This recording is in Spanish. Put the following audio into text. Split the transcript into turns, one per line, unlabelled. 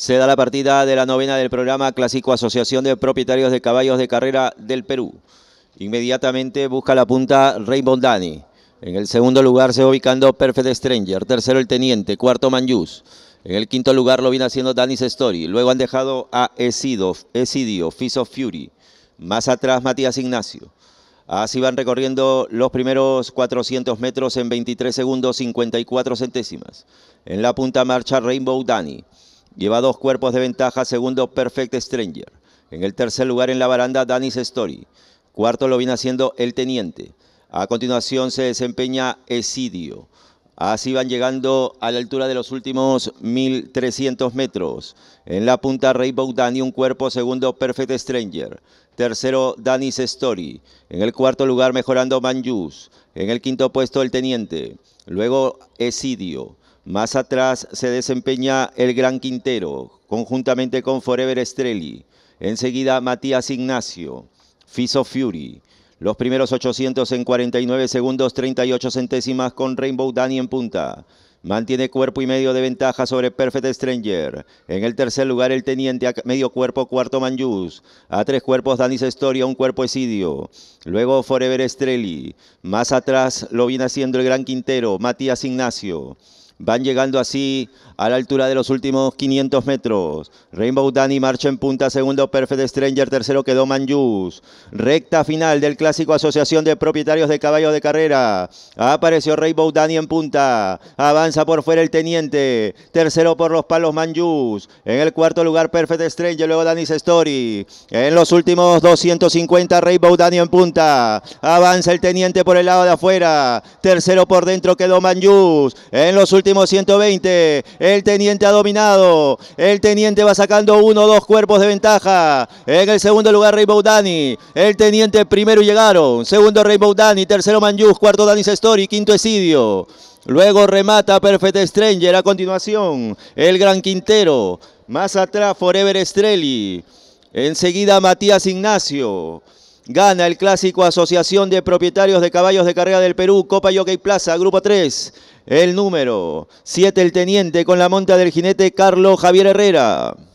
Se da la partida de la novena del programa clásico Asociación de Propietarios de Caballos de Carrera del Perú. Inmediatamente busca la punta Rainbow Danny. En el segundo lugar se va ubicando Perfect Stranger. Tercero el Teniente. Cuarto Manjus. En el quinto lugar lo viene haciendo Danny's Story. Luego han dejado a Esido, Esidio, Fist of Fury. Más atrás Matías Ignacio. Así van recorriendo los primeros 400 metros en 23 segundos 54 centésimas. En la punta marcha Rainbow Danny. Lleva dos cuerpos de ventaja, segundo Perfect Stranger. En el tercer lugar en la baranda, Danis Story. Cuarto lo viene haciendo El Teniente. A continuación se desempeña Esidio. Así van llegando a la altura de los últimos 1300 metros. En la punta Rainbow Danny, un cuerpo. Segundo, Perfect Stranger. Tercero, Danis Story. En el cuarto lugar, mejorando Manjus. En el quinto puesto, el Teniente. Luego, Esidio. Más atrás se desempeña el Gran Quintero, conjuntamente con Forever Estrelli. Enseguida Matías Ignacio, Fiso Fury. Los primeros 800 en 49 segundos 38 centésimas con Rainbow Danny en punta. Mantiene cuerpo y medio de ventaja sobre Perfect Stranger. En el tercer lugar, el teniente a medio cuerpo, cuarto Manjus. A tres cuerpos, Danis a un cuerpo Esidio. Luego, Forever Estrelli. Más atrás, lo viene haciendo el gran Quintero, Matías Ignacio. Van llegando así a la altura de los últimos 500 metros. Rainbow Danny marcha en punta. Segundo, Perfect Stranger. Tercero quedó Manjus. Recta final del clásico Asociación de Propietarios de Caballos de Carrera. Apareció Rainbow Dani en punta. Avanza por fuera el Teniente. Tercero por los palos Manjus. En el cuarto lugar, Perfect Stranger. Luego Danny Story. En los últimos 250, Rainbow Danny en punta. Avanza el Teniente por el lado de afuera. Tercero por dentro quedó Manjus. En los últimos 120. El teniente ha dominado. El teniente va sacando uno o dos cuerpos de ventaja. En el segundo lugar Rainbow Dani. El teniente primero llegaron. Segundo Rainbow Dani. Tercero Manjus. Cuarto Dani Sestori. Quinto Esidio. Luego remata Perfect Stranger. A continuación el Gran Quintero. Más atrás Forever Estrelli. Enseguida Matías Ignacio. Gana el clásico Asociación de Propietarios de Caballos de Carrera del Perú, Copa Jockey Plaza, Grupo 3. El número 7, el teniente, con la monta del jinete Carlos Javier Herrera.